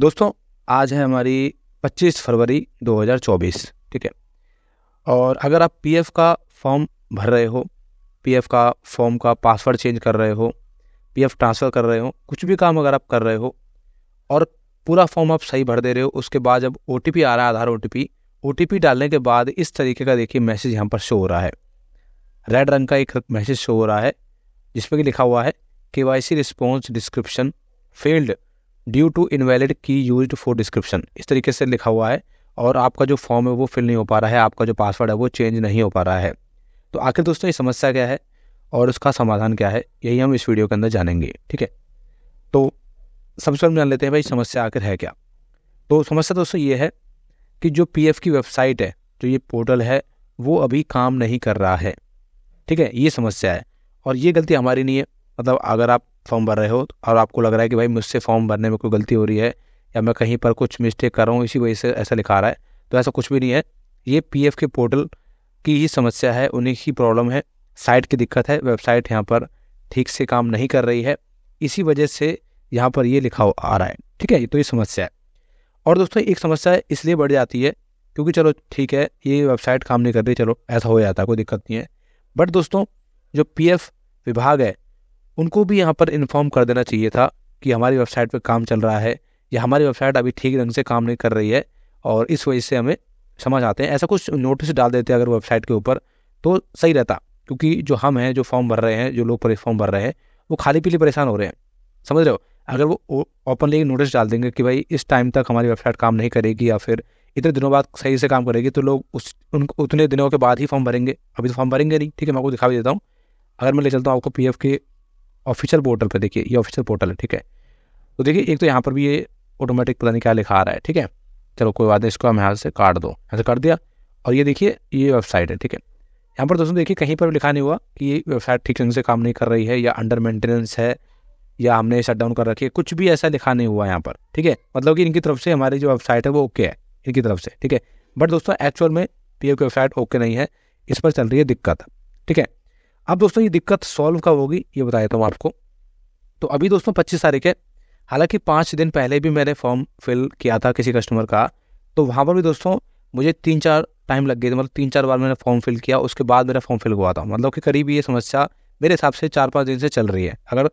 दोस्तों आज है हमारी 25 फरवरी 2024 ठीक है और अगर आप पीएफ का फॉर्म भर रहे हो पीएफ का फॉर्म का पासवर्ड चेंज कर रहे हो पीएफ ट्रांसफ़र कर रहे हो कुछ भी काम अगर आप कर रहे हो और पूरा फॉर्म आप सही भर दे रहे हो उसके बाद जब ओ आ रहा है आधार ओ टी डालने के बाद इस तरीके का देखिए मैसेज यहाँ पर शो हो रहा है रेड रंग का एक मैसेज शो हो रहा है जिसमें कि लिखा हुआ है K Y C response description failed due to invalid key use for description इस तरीके से लिखा हुआ है और आपका जो फॉर्म है वो फिल नहीं हो पा रहा है आपका जो पासवर्ड है वो चेंज नहीं हो पा रहा है तो आखिर दोस्तों ये समस्या क्या है और उसका समाधान क्या है यही हम इस वीडियो के अंदर जानेंगे ठीक है तो सबसे पहले जान लेते हैं भाई समस्या आखिर है क्या तो समस्या दोस्तों ये है कि जो पी की वेबसाइट है जो ये पोर्टल है वो अभी काम नहीं कर रहा है ठीक है ये समस्या है और ये गलती हमारी नहीं है मतलब अगर आप फॉर्म भर रहे हो और आपको लग रहा है कि भाई मुझसे फॉर्म भरने में कोई गलती हो रही है या मैं कहीं पर कुछ मिस्टेक कर रहा हूँ इसी वजह से ऐसा लिखा रहा है तो ऐसा कुछ भी नहीं है ये पी के पोर्टल की ही समस्या है उन्हीं की प्रॉब्लम है साइट की दिक्कत है वेबसाइट यहाँ पर ठीक से काम नहीं कर रही है इसी वजह से यहाँ पर ये लिखा आ रहा है ठीक है ये तो ये समस्या है और दोस्तों एक समस्या इसलिए बढ़ जाती है क्योंकि चलो ठीक है ये वेबसाइट काम नहीं कर रही चलो ऐसा हो जाता है कोई दिक्कत नहीं है बट दोस्तों जो पी विभाग है उनको भी यहाँ पर इन्फॉर्म कर देना चाहिए था कि हमारी वेबसाइट पर काम चल रहा है या हमारी वेबसाइट अभी ठीक ढंग से काम नहीं कर रही है और इस वजह से हमें समझ आते हैं ऐसा कुछ नोटिस डाल देते अगर वेबसाइट के ऊपर तो सही रहता क्योंकि जो हम हैं जो फॉर्म भर रहे हैं जो लोग फॉर्म भर रहे हैं वो खाली पीली परेशान हो रहे हैं समझ रहे हो अगर वो ओपनली नोटिस डाल देंगे कि भाई इस टाइम तक हमारी वेबसाइट काम नहीं करेगी या फिर इतने दिनों बाद सही से काम करेगी तो लोग उस उन उतने दिनों के बाद ही फॉर्म भरेंगे अभी तो फॉर्म भरेंगे नहीं ठीक है मैं आपको दिखा भी देता हूँ अगर मैं ले चलता हूँ आपको पी के ऑफिशियल पोर्टल पर देखिए ये ऑफिशियल पोर्टल है ठीक है तो देखिए एक तो यहाँ पर भी ये ऑटोमेटिक पता नहीं क्या लिखा आ रहा है ठीक है चलो कोई बात नहीं इसको हम यहाँ से काट दो यहाँ से काट दिया और ये देखिए ये वेबसाइट है ठीक है यहाँ पर दोस्तों देखिए कहीं पर लिखा नहीं हुआ कि ये वेबसाइट ठीक ढंग से काम नहीं कर रही है या अंडर मेंटेनेंस है या हमने शट डाउन कर रखी है कुछ भी ऐसा लिखा नहीं हुआ यहाँ पर ठीक है मतलब कि इनकी तरफ से हमारी जो वेबसाइट है वो ओके है इनकी तरफ से ठीक है बट दोस्तों एक्चुअल में पी की वेबसाइट ओके नहीं है इस पर चल रही है दिक्कत ठीक है अब दोस्तों ये दिक्कत सॉल्व कब होगी ये बता देता हूँ आपको तो अभी दोस्तों पच्चीस तारीख है हालांकि पाँच दिन पहले भी मैंने फॉर्म फिल किया था किसी कस्टमर का तो वहाँ पर भी दोस्तों मुझे तीन चार टाइम लग गए थे मतलब तीन चार बार मैंने फॉर्म फिल किया उसके बाद मेरा फॉर्म फिल हुआ था मतलब कि करीब ये समस्या मेरे हिसाब से चार पाँच दिन से चल रही है अगर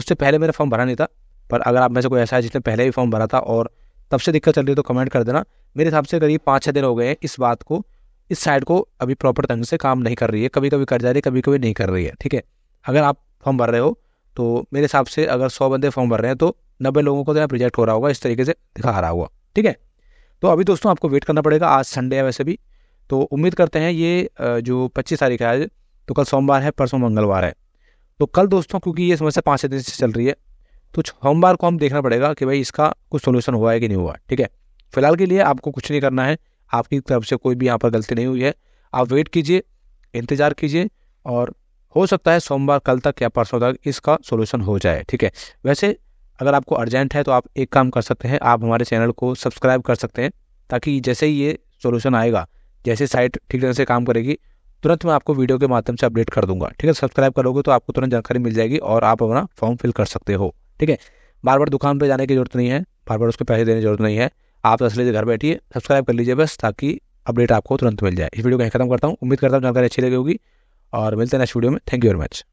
उससे पहले मेरा फॉर्म भरा नहीं था पर अगर आप में से कोई ऐसा है जिसने पहले भी फॉर्म भरा था और तब से दिक्कत चल रही है तो कमेंट कर देना मेरे हिसाब से करीब पाँच छः दिन हो गए हैं इस बात को इस साइड को अभी प्रॉपर ढंग से काम नहीं कर रही है कभी कभी कर जा रही है कभी कभी नहीं कर रही है ठीक है अगर आप फॉर्म भर रहे हो तो मेरे हिसाब से अगर सौ बंदे फॉर्म भर रहे हैं तो नब्बे लोगों को तो यहाँ रिजेक्ट हो रहा होगा इस तरीके से दिखा रहा होगा ठीक है तो अभी दोस्तों आपको वेट करना पड़ेगा आज संडे है वैसे भी तो उम्मीद करते हैं ये जो पच्चीस तारीख है आज तो कल सोमवार है परसों मंगलवार है तो कल दोस्तों क्योंकि ये समस्या पाँच दिन से चल रही है तो सोमवार को हम देखना पड़ेगा कि भाई इसका कुछ सोल्यूशन हुआ है कि नहीं हुआ ठीक है फिलहाल के लिए आपको कुछ नहीं करना है आपकी तरफ से कोई भी यहाँ पर गलती नहीं हुई है आप वेट कीजिए इंतज़ार कीजिए और हो सकता है सोमवार कल तक या परसों तक इसका सोल्यूशन हो जाए ठीक है वैसे अगर आपको अर्जेंट है तो आप एक काम कर सकते हैं आप हमारे चैनल को सब्सक्राइब कर सकते हैं ताकि जैसे ही ये सोल्यूशन आएगा जैसे साइट ठीक ढंग से काम करेगी तुरंत मैं आपको वीडियो के माध्यम से अपडेट कर दूंगा ठीक है सब्सक्राइब करोगे तो आपको तुरंत जानकारी मिल जाएगी और आप अपना फॉर्म फिल कर सकते हो ठीक है बार बार दुकान पर जाने की जरूरत नहीं है बार बार उसके पैसे देने की जरूरत नहीं है आप तसली से घर बैठिए सब्सक्राइब कर लीजिए बस ताकि अपडेट आपको तुरंत मिल जाए इस वीडियो को खत्म करता हूँ उम्मीद करता हूँ जानकारी अच्छी लगी होगी और मिलते हैं नेक्स्ट वीडियो में थैंक यू वेरी मच